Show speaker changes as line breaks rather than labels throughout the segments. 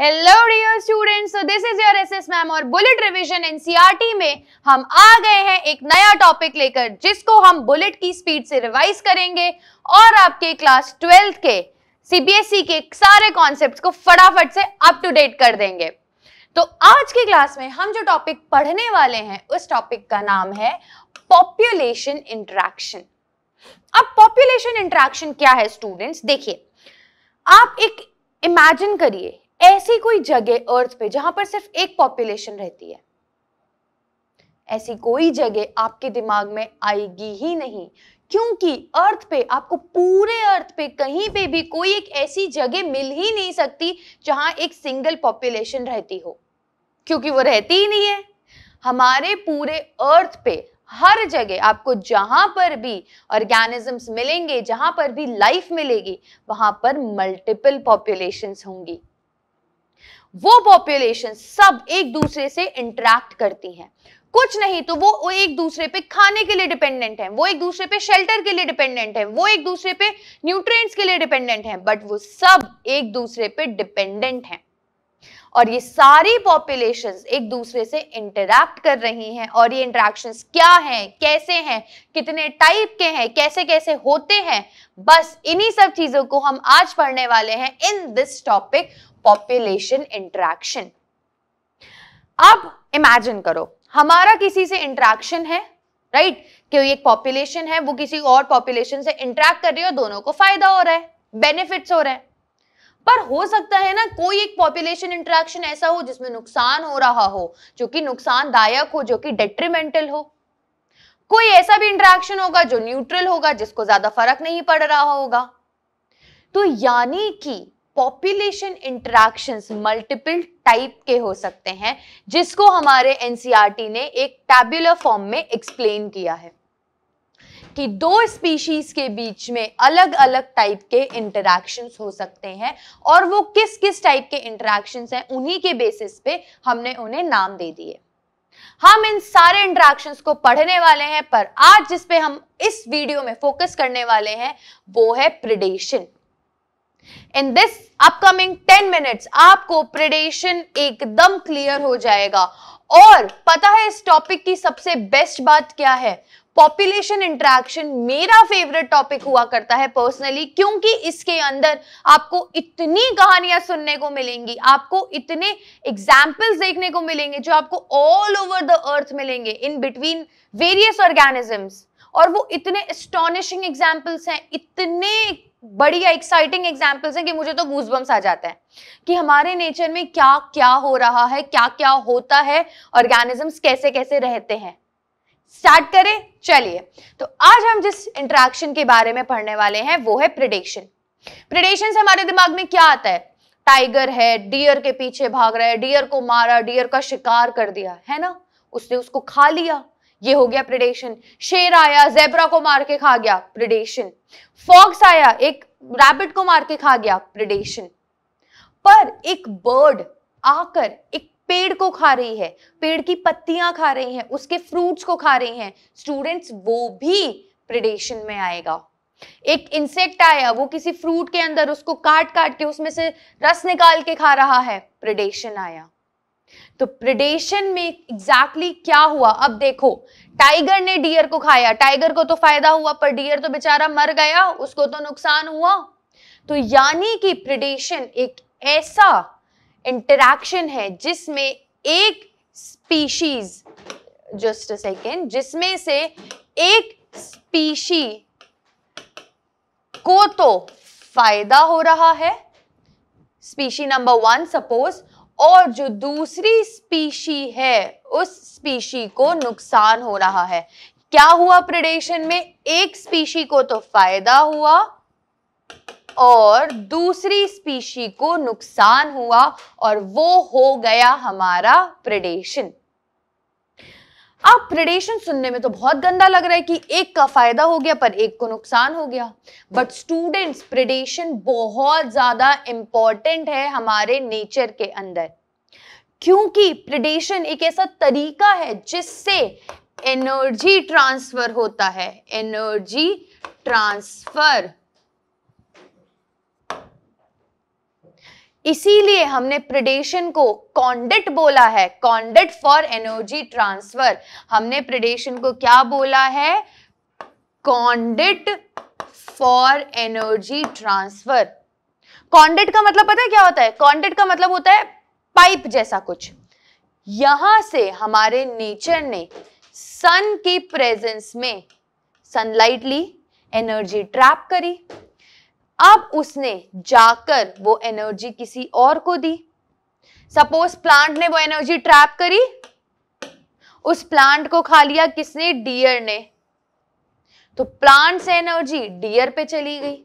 Hello dear students so this is your SS ma'am और bullet revision NCERT में हम आ गए हैं एक नया टॉपिक लेकर जिसको हम बुलेट की स्पीड से रिवाइज करेंगे और आपके क्लास ट्वेल्थ के सीबीएसई e के सारे कॉन्सेप्ट्स को फटाफट से अप टू डेट कर देंगे तो आज की क्लास में हम जो टॉपिक पढ़ने वाले हैं उस टॉपिक का नाम है पॉपुलेशन इंट्रैक्शन अब पॉपुलेशन इंट्रैक्शन क्या है स्टूडेंट्स देखिए आप एक इमेजिन करिए ऐसी कोई जगह अर्थ पे जहां पर सिर्फ एक पॉपुलेशन रहती है ऐसी कोई जगह आपके दिमाग में आएगी ही नहीं क्योंकि अर्थ पे आपको पूरे अर्थ पे कहीं पे भी कोई एक ऐसी जगह मिल ही नहीं सकती जहां एक सिंगल पॉपुलेशन रहती हो क्योंकि वो रहती ही नहीं है हमारे पूरे अर्थ पे हर जगह आपको जहां पर भी ऑर्गेनिजम्स मिलेंगे जहां पर भी लाइफ मिलेगी वहां पर मल्टीपल पॉपुलेशंस होंगी वो पॉपुलेशन सब एक दूसरे से इंटरेक्ट करती हैं कुछ नहीं तो वो, एक दूसरे पे खाने के लिए डिपेंडेंट हैं वो एक दूसरे पे शेल्टर के लिए डिपेंडेंट हैं वो एक दूसरे पे न्यूट्रिएंट्स के लिए डिपेंडेंट हैं बट वो सब एक दूसरे पे डिपेंडेंट हैं और ये सारी पॉपुलेशंस एक दूसरे से इंटरेक्ट कर रही हैं और ये इंटरेक्शन क्या हैं कैसे हैं कितने टाइप के हैं कैसे कैसे होते हैं बस इन्हीं सब चीज़ों को हम आज पढ़ने वाले हैं in this topic population interaction अब इमेजिन करो हमारा किसी से इंट्रैक्शन है राइट right? क्योंकि एक पॉपुलेशन है वो किसी और पॉपुलेशन से इंट्रैक्ट कर रही है और दोनों को फायदा हो रहा है बेनिफिट्स हो रहे हैं पर हो सकता है ना कोई एक पॉपुलेशन इंट्रैक्शन ऐसा हो जिसमें नुकसान हो रहा हो जो कि नुकसानदायक हो जो कि डेट्रीमेंटल हो कोई ऐसा भी इंट्रैक्शन होगा जो न्यूट्रल होगा जिसको ज्यादा फर्क नहीं पड़ रहा होगा तो यानी कि पॉपुलेशन इंटरक्शन मल्टीपल टाइप के हो सकते हैं जिसको हमारे एनसीईआरटी e ने एक टैबुलर फॉर्म में एक्सप्लेन किया है कि दो स्पीशीज के बीच में अलग अलग टाइप के इंटरैक्शंस हो सकते हैं और वो किस किस टाइप के इंटरैक्शंस हैं उन्हीं के बेसिस पे हमने उन्हें नाम दे दिए हम इन सारे इंटरैक्शंस को पढ़ने वाले हैं पर आज जिस पे हम इस वीडियो में फोकस करने वाले हैं वो है predation in this upcoming ten minutes आपको प्रेडेशन एकदम क्लियर हो जाएगा और पता है इस टॉपिक की सबसे बेस्ट बात क्या है पॉपुलेशन इंट्रैक्शन मेरा फेवरेट टॉपिक हुआ करता है पर्सनली क्योंकि इसके अंदर आपको इतनी कहानियां सुनने को मिलेंगी आपको इतने एग्जाम्पल्स देखने को मिलेंगे जो आपको ऑल ओवर द अर्थ मिलेंगे इन बिटवीन वेरियस ऑर्गेनिजम्स और वो इतने एस्टोनिशिंग एग्जाम्पल्स हैं इतने बढ़िया एक्साइटिंग एग्जाम्पल्स हैं कि मुझे तो गूज आ जाते हैं कि हमारे नेचर में क्या क्या हो रहा है क्या क्या होता है ऑर्गेनिजम्स कैसे कैसे रहते हैं स्टार्ट करें चलिए तो आज हम जिस इंट्रैक्शन के बारे में पढ़ने वाले हैं वो है प्रिडिक्शन प्रिडिक्शन से हमारे दिमाग में क्या आता है टाइगर है डियर के पीछे भाग रहा है डियर को मारा डियर का शिकार कर दिया है ना उसने उसको खा लिया ये हो गया प्रिडेशन शेर आया जेबरा को मार के खा गया प्रिडेशन फॉक्स आया एक रैबिट को मार के खा गया प्रिडेशन पर एक बर्ड आकर एक पेड़ को खा रही है पेड़ की पत्तियां खा रही हैं उसके फ्रूट्स को खा रही हैं स्टूडेंट्स वो भी प्रिडेशन में आएगा एक इंसेक्ट आया वो किसी फ्रूट के अंदर उसको काट काट के उसमें से रस निकाल के खा रहा है प्रिडेशन आया तो प्रिडेशन में एग्जैक्टली exactly क्या हुआ अब देखो टाइगर ने डियर को खाया टाइगर को तो फायदा हुआ पर डियर तो बेचारा मर गया उसको तो नुकसान हुआ तो यानी कि प्रिडेशन एक ऐसा इंटरेक्शन है जिसमें एक स्पीशीज जस्ट सेकेंड जिसमें से एक स्पीशी को तो फायदा हो रहा है स्पीशी नंबर वन सपोज और जो दूसरी स्पीशी है उस स्पीशी को नुकसान हो रहा है क्या हुआ प्रिडेशन में एक स्पीशी को तो फायदा हुआ और दूसरी स्पीशी को नुकसान हुआ और वो हो गया हमारा प्रिडेशन अब प्रिडेशन सुनने में तो बहुत गंदा लग रहा है कि एक का फायदा हो गया पर एक को नुकसान हो गया बट स्टूडेंट्स प्रिडेशन बहुत ज्यादा इंपॉर्टेंट है हमारे नेचर के अंदर क्योंकि प्रिडेशन एक ऐसा तरीका है जिससे एनर्जी ट्रांसफर होता है एनर्जी ट्रांसफर इसीलिए हमने प्रिडेशन को कॉन्डेट बोला है कॉन्डेट फॉर एनर्जी ट्रांसफर हमने प्रिडेशन को क्या बोला है conduit for energy transfer conduit का मतलब पता है क्या होता है कॉन्डेट का मतलब होता है पाइप जैसा कुछ यहां से हमारे नेचर ने सन की प्रेजेंस में सनलाइट ली एनर्जी ट्रैप करी अब उसने जाकर वो एनर्जी किसी और को दी सपोज प्लांट ने वो एनर्जी ट्रैप करी उस प्लांट को खा लिया किसने डियर ने तो प्लांट से एनर्जी डियर पे चली गई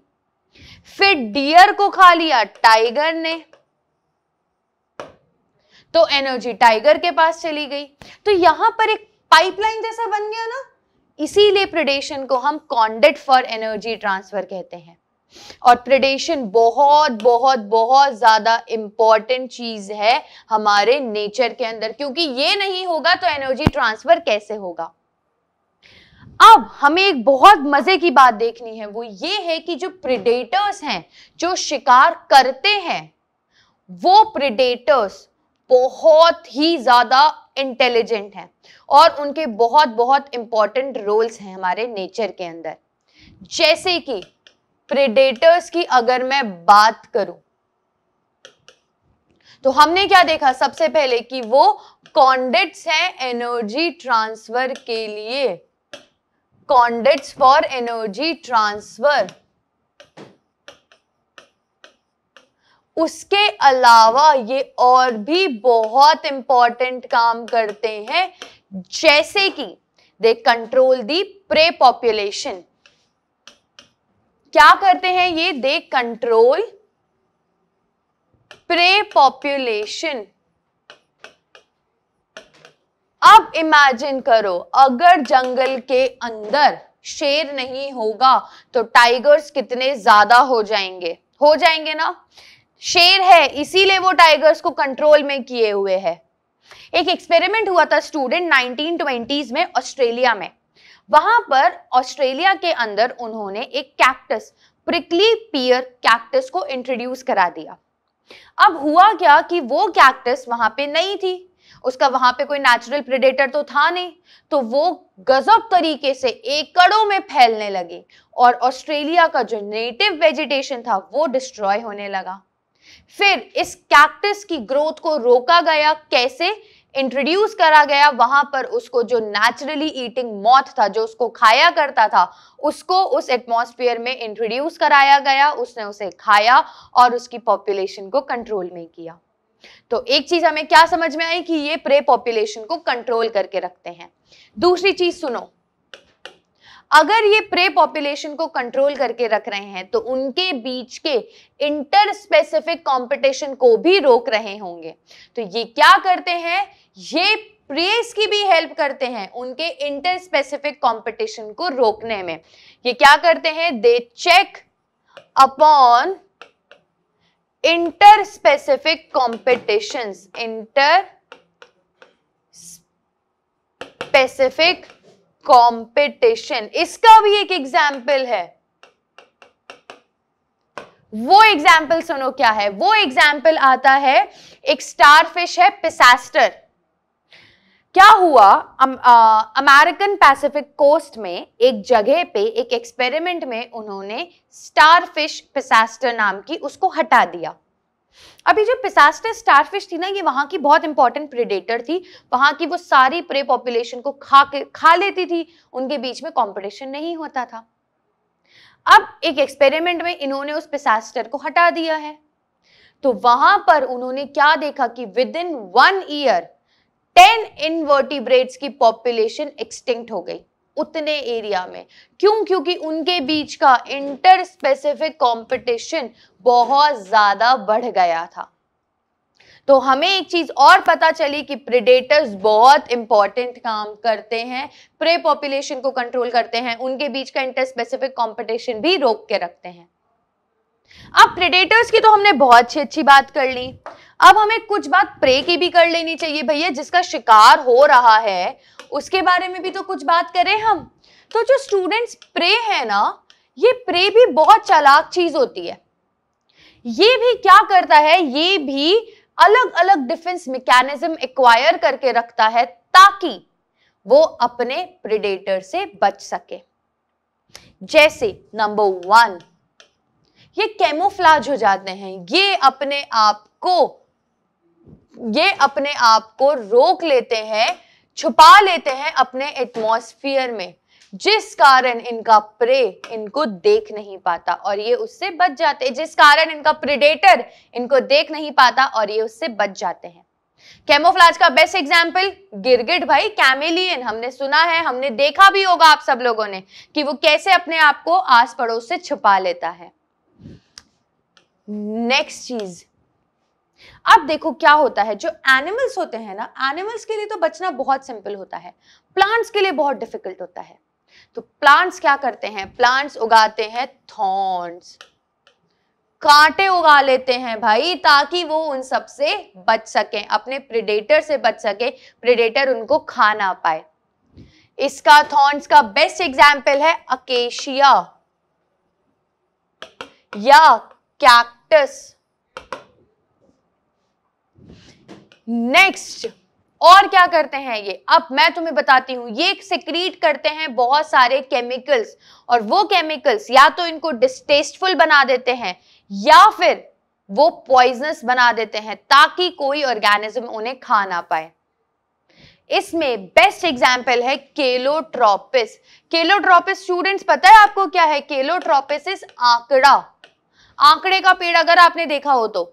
फिर डियर को खा लिया टाइगर ने तो एनर्जी टाइगर के पास चली गई तो यहां पर एक पाइपलाइन जैसा बन गया ना इसीलिए प्रिडेशन को हम कॉन्डेट फॉर एनर्जी ट्रांसफर कहते हैं और प्रिडेशन बहुत बहुत बहुत ज़्यादा इंपॉर्टेंट चीज़ है हमारे नेचर के अंदर क्योंकि ये नहीं होगा तो एनर्जी ट्रांसफर कैसे होगा अब हमें एक बहुत मज़े की बात देखनी है वो ये है कि जो प्रिडेटर्स हैं जो शिकार करते हैं वो प्रिडेटर्स बहुत ही ज़्यादा इंटेलिजेंट हैं और उनके बहुत बहुत इंपॉर्टेंट रोल्स हैं हमारे नेचर के अंदर जैसे कि प्रेडेटर्स की अगर मैं बात करूं तो हमने क्या देखा सबसे पहले कि वो कॉन्डेट्स हैं एनर्जी ट्रांसफर के लिए कॉन्डेट्स फॉर एनर्जी ट्रांसफर उसके अलावा ये और भी बहुत इंपॉर्टेंट काम करते हैं जैसे कि they control the prey population क्या करते हैं ये दे कंट्रोल प्रे पॉपुलेशन अब इमेजिन करो अगर जंगल के अंदर शेर नहीं होगा तो टाइगर्स कितने ज्यादा हो जाएंगे हो जाएंगे ना शेर है इसीलिए वो टाइगर्स को कंट्रोल में किए हुए है एक एक्सपेरिमेंट हुआ था स्टूडेंट नाइनटीन में ऑस्ट्रेलिया में वहां पर ऑस्ट्रेलिया के अंदर उन्होंने एक कैक्टस प्रिकली पियर कैक्टस को इंट्रोड्यूस करा दिया अब हुआ क्या कि वो कैक्टस वहां पे नहीं थी उसका वहां पे कोई नेचुरल प्रेडेटर तो था नहीं तो वो गजब तरीके से एकड़ों में फैलने लगे और ऑस्ट्रेलिया का जो नेटिव वेजिटेशन था वो डिस्ट्रॉय होने लगा फिर इस कैक्टस की ग्रोथ को रोका गया कैसे इंट्रोड्यूस करा गया वहां पर उसको जो नेचुरली ईटिंग मौत था जो उसको खाया करता था उसको उस एटमॉस्फेयर में इंट्रोड्यूस कराया गया उसने उसे खाया और उसकी पॉपुलेशन को कंट्रोल में किया तो एक चीज हमें क्या समझ में आई कि ये प्रे पॉपुलेशन को कंट्रोल करके रखते हैं दूसरी चीज सुनो अगर ये प्रे पॉपुलेशन को कंट्रोल करके रख रहे हैं तो उनके बीच के इंटर स्पेसिफिक कॉम्पिटिशन को भी रोक रहे होंगे तो ये क्या करते हैं ये प्रेस की भी हेल्प करते हैं उनके इंटर स्पेसिफिक कॉम्पिटिशन को रोकने में ये क्या करते हैं they check upon interspecific competition interspecific competition इसका भी एक एग्जाम्पल है वो एग्जाम्पल सुनो क्या है वो एग्जाम्पल आता है एक स्टार फिश है पिसास्टर क्या हुआ अमेरिकन पैसिफिक कोस्ट में एक जगह पे एक एक्सपेरिमेंट में उन्होंने स्टार फिश पिसास्टर नाम की उसको हटा दिया अभी जो पिसास्टे स्टारफिश थी ना ये वहां की बहुत इंपॉर्टेंट प्रिडेटर थी वहां की वो सारी प्रे पॉपुलेशन को खा के खा लेती थी उनके बीच में कंपटीशन नहीं होता था अब एक एक्सपेरिमेंट में इन्होंने उस पिसास्टर को हटा दिया है तो वहां पर उन्होंने क्या देखा कि within one year ten invertebrates की पॉपुलेशन एक्सटिंक्ट हो गई उतने एरिया में क्यों क्योंकि उनके बीच का इंटर स्पेसिफिक कॉम्पिटिशन बहुत ज़्यादा बढ़ गया था तो हमें एक चीज़ और पता चली कि प्रिडेटर्स बहुत इंपॉर्टेंट काम करते हैं प्रे पॉपुलेशन को कंट्रोल करते हैं उनके बीच का इंटर स्पेसिफिक कॉम्पिटिशन भी रोक के रखते हैं अब प्रिडेटर्स की तो हमने बहुत अच्छी अच्छी बात कर ली अब हमें कुछ बात प्रे की भी कर लेनी चाहिए भैया जिसका शिकार हो रहा है उसके बारे में भी तो कुछ बात करें हम तो जो स्टूडेंट्स प्रे है ना ये प्रे भी बहुत चालाक चीज होती है ये भी क्या करता है ये भी अलग अलग डिफेंस मैकेनिज्म एक्वायर करके रखता है ताकि वो अपने प्रिडेटर से बच सके जैसे नंबर वन ये कैमोफ्लाज हो जाते हैं ये अपने आप को ये अपने आप को रोक लेते हैं छुपा लेते हैं अपने एटमोस्फियर में जिस कारण इनका प्रे इनको देख नहीं पाता और ये उससे बच जाते जिस कारण इनका प्रिडेटर इनको देख नहीं पाता और ये उससे बच जाते हैं कैमोफ्लाज का बेस्ट एग्जाम्पल गिरगिट भाई कैमेलियन हमने सुना है हमने देखा भी होगा आप सब लोगों ने कि वो कैसे अपने आप को आस पड़ोस से छुपा लेता है नेक्स्ट चीज अब देखो क्या होता है जो एनिमल्स होते हैं ना एनिमल्स के लिए तो बचना बहुत सिंपल होता है प्लांट्स के लिए बहुत डिफिकल्ट होता है तो प्लांट्स क्या करते हैं प्लांट्स उगाते हैं थॉर्न्स कांटे उगा लेते हैं भाई ताकि वो उन सब से बच सकें अपने प्रिडेटर से बच सके प्रिडेटर उनको खा ना पाए इसका थॉर्न्स का बेस्ट एग्जाम्पल है अकेशिया या कैक्टस नेक्स्ट और क्या करते हैं ये अब मैं तुम्हें बताती हूं ये सिक्रीट करते हैं बहुत सारे केमिकल्स और वो केमिकल्स या तो इनको डिस्टेस्टफुल बना देते हैं या फिर वो पॉइजनस बना देते हैं ताकि कोई ऑर्गेनिज्म उन्हें खा ना पाए इसमें बेस्ट एग्जाम्पल है केलोट्रोपिस केलोट्रोपिस स्टूडेंट्स पता है आपको क्या है केलोट्रोपिस आंकड़ा आंकड़े का पेड़ अगर आपने देखा हो तो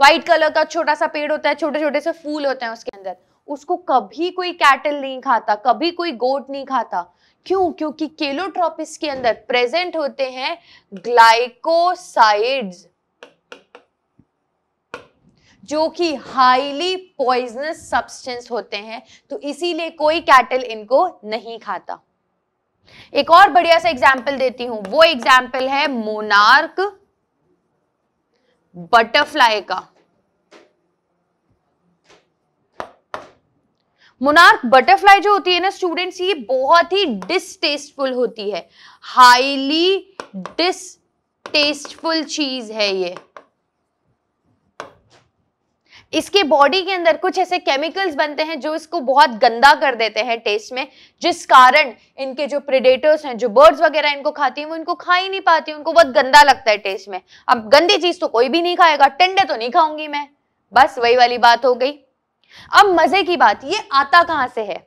व्हाइट कलर का छोटा सा पेड़ होता है छोटे छोटे से फूल होते हैं उसके अंदर उसको कभी कोई कैटल नहीं खाता कभी कोई गोट नहीं खाता क्यों क्योंकि केलोट्रॉपिस के अंदर प्रेजेंट होते हैं ग्लाइकोसाइड्स जो कि हाईली पॉइजनस सब्सटेंस होते हैं तो इसीलिए कोई कैटल इनको नहीं खाता एक और बढ़िया सा एग्जाम्पल देती हूं वो एग्जाम्पल है मोनार्क बटरफ्लाई का मुनार्क बटरफ्लाई जो होती है ना स्टूडेंट्स ये बहुत ही डिस्टेस्टफुल होती है हाईली डिस्टेस्टफुल चीज है ये इसके बॉडी के अंदर कुछ ऐसे केमिकल्स बनते हैं जो इसको बहुत गंदा कर देते हैं टेस्ट में जिस कारण इनके जो प्रिडेटर्स हैं जो बर्ड्स वगैरह इनको खाती हैं वो इनको खा ही नहीं पाती उनको बहुत गंदा लगता है टेस्ट में अब गंदी चीज़ तो कोई भी नहीं खाएगा टंडे तो नहीं खाऊंगी मैं बस वही वाली बात हो गई अब मजे की बात ये आता कहां से है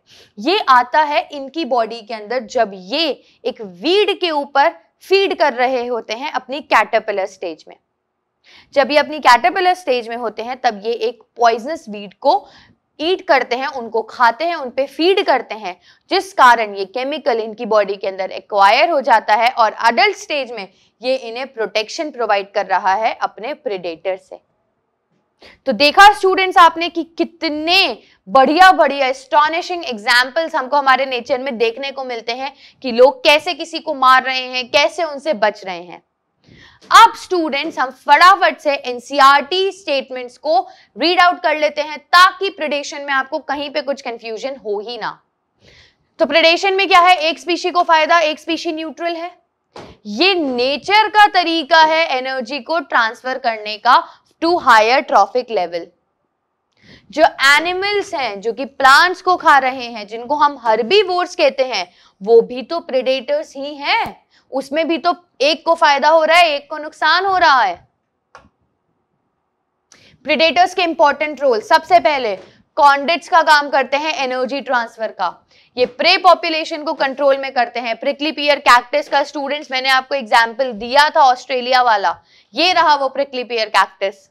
ये आता है इनकी बॉडी के अंदर जब ये एक वीड के ऊपर फीड कर रहे होते हैं अपनी कैटरपिलर स्टेज में जब ये अपनी कैटेपिलर स्टेज में होते हैं तब ये एक पॉइजनस वीड को ईट करते हैं उनको खाते हैं उन पे फीड करते हैं जिस कारण ये केमिकल इनकी बॉडी के अंदर एक्वायर हो जाता है और अडल्ट स्टेज में ये इन्हें प्रोटेक्शन प्रोवाइड कर रहा है अपने प्रिडेटर से तो देखा स्टूडेंट्स आपने कि कितने बढ़िया बढ़िया एस्टॉनिशिंग एग्जाम्पल्स हमको हमारे नेचर में देखने को मिलते हैं कि लोग कैसे किसी को मार रहे हैं कैसे उनसे बच रहे हैं अब स्टूडेंट्स हम फटाफट से एनसीईआरटी स्टेटमेंट्स e को रीड आउट कर लेते हैं ताकि प्रिडिक्शन में आपको कहीं पे कुछ कंफ्यूजन हो ही ना तो प्रिडेशन में क्या है एक स्पीशी को फायदा एक स्पीशी न्यूट्रल है ये नेचर का तरीका है एनर्जी को ट्रांसफर करने का टू हायर ट्रॉफिक लेवल जो एनिमल्स हैं जो कि प्लांट्स को खा रहे हैं जिनको हम हर्बीवोर्स कहते हैं वो भी तो प्रेडेटर्स ही हैं उसमें भी तो एक को फायदा हो रहा है एक को नुकसान हो रहा है प्रिडेटर्स के इंपॉर्टेंट रोल सबसे पहले कॉन्डिट्स का काम करते हैं एनर्जी ट्रांसफर का ये प्रे पॉपुलेशन को कंट्रोल में करते हैं प्रिकली पियर कैक्टस का स्टूडेंट्स मैंने आपको एग्जाम्पल दिया था ऑस्ट्रेलिया वाला ये रहा वो प्रिकली पियर कैक्टस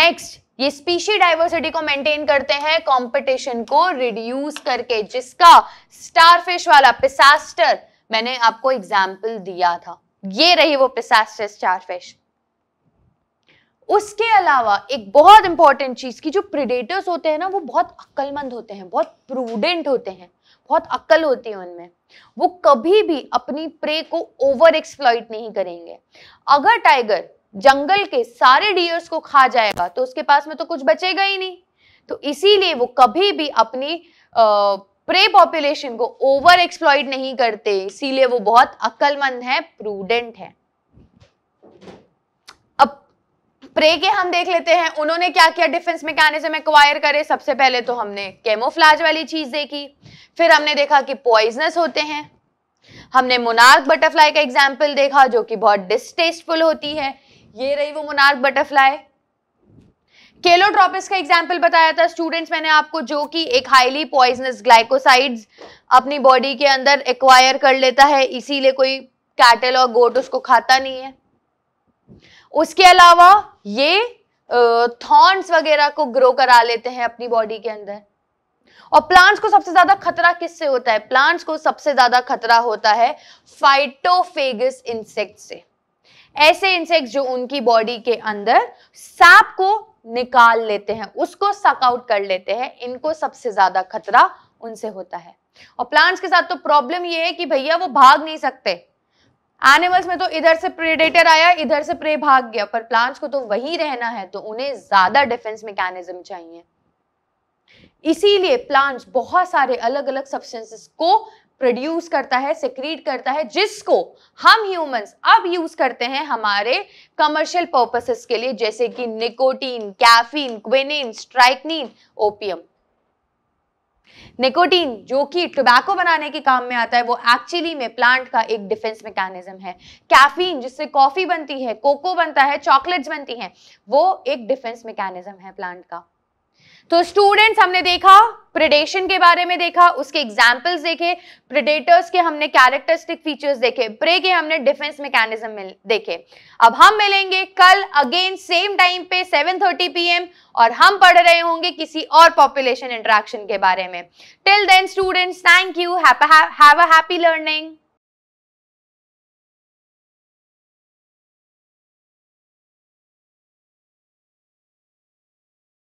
नेक्स्ट ये स्पीशी डाइवर्सिटी को मेंटेन करते हैं कंपटीशन को रिड्यूस करके जिसका स्टारफिश वाला पिसास्टर मैंने आपको एग्जांपल दिया था ये रही वो पिसास्टर स्टारफिश उसके अलावा एक बहुत इंपॉर्टेंट चीज की जो प्रिडेटर्स होते हैं ना वो बहुत अक्लमंद होते हैं बहुत प्रूडेंट होते हैं बहुत अक्ल होती है उनमें वो कभी भी अपनी प्रे को ओवर एक्सप्लॉइट नहीं करेंगे अगर टाइगर जंगल के सारे डियर्स को खा जाएगा तो उसके पास में तो कुछ बचेगा ही नहीं तो इसीलिए वो कभी भी अपनी प्रे पॉपुलेशन को ओवर एक्सप्लॉइट नहीं करते इसीलिए वो बहुत अक्लमंद है प्रूडेंट है अब प्रे के हम देख लेते हैं उन्होंने क्या किया डिफेंस मैकेनिज्म एक्वायर करे सबसे पहले तो हमने केमोफ्लाज वाली चीज देखी फिर हमने देखा कि पॉइजनस होते हैं हमने मोनार्क बटरफ्लाई का एग्जाम्पल देखा जो कि बहुत डिस्टेस्टफुल होती है ये रही वो मुनार्क बटरफ्लाई केलोट्रॉपिस का एग्जाम्पल बताया था स्टूडेंट्स मैंने आपको जो कि एक हाईली पॉइजनस ग्लाइकोसाइड्स अपनी बॉडी के अंदर एक्वायर कर लेता है इसीलिए कोई कैटल और गोट उसको खाता नहीं है उसके अलावा ये थॉर्न्स वगैरह को ग्रो करा लेते हैं अपनी बॉडी के अंदर और प्लांट्स को सबसे ज्यादा खतरा किससे होता है प्लांट्स को सबसे ज्यादा खतरा होता है फाइटोफेगस इंसेक्ट से ऐसे इंसेक्ट जो उनकी बॉडी के अंदर सांप को निकाल लेते हैं उसको सकआउट कर लेते हैं इनको सबसे ज्यादा खतरा उनसे होता है और प्लांट्स के साथ तो प्रॉब्लम ये है कि भैया वो भाग नहीं सकते एनिमल्स में तो इधर से प्रेडेटर आया इधर से प्रे भाग गया पर प्लांट्स को तो वही रहना है तो उन्हें ज्यादा डिफेंस मैकेनिज्म चाहिए इसीलिए प्लांट्स बहुत सारे अलग अलग सब्सटेंसेस को प्रोड्यूस करता है सिक्रीट करता है जिसको हम ह्यूमंस अब यूज करते हैं हमारे कमर्शियल पर्पसेस के लिए जैसे कि nicotine caffeine quinine strychnine opium nicotine जो कि टोबैको बनाने के काम में आता है वो एक्चुअली में प्लांट का एक डिफेंस मैकेनिज्म है कैफीन जिससे कॉफी बनती है कोको बनता है चॉकलेट्स बनती हैं वो एक डिफेंस मैकेनिज्म है प्लांट का तो स्टूडेंट्स हमने देखा प्रेडेशन के बारे में देखा उसके एग्जाम्पल्स देखे प्रेडेटर्स के हमने कैरेक्टरिस्टिक फीचर्स देखे प्रे के हमने डिफेंस मैकेनिज्म देखे अब हम मिलेंगे कल अगेन सेम टाइम पे 7:30 पीएम और हम पढ़ रहे होंगे किसी और पॉपुलेशन इंट्रैक्शन के बारे में till then students thank you have a happy learning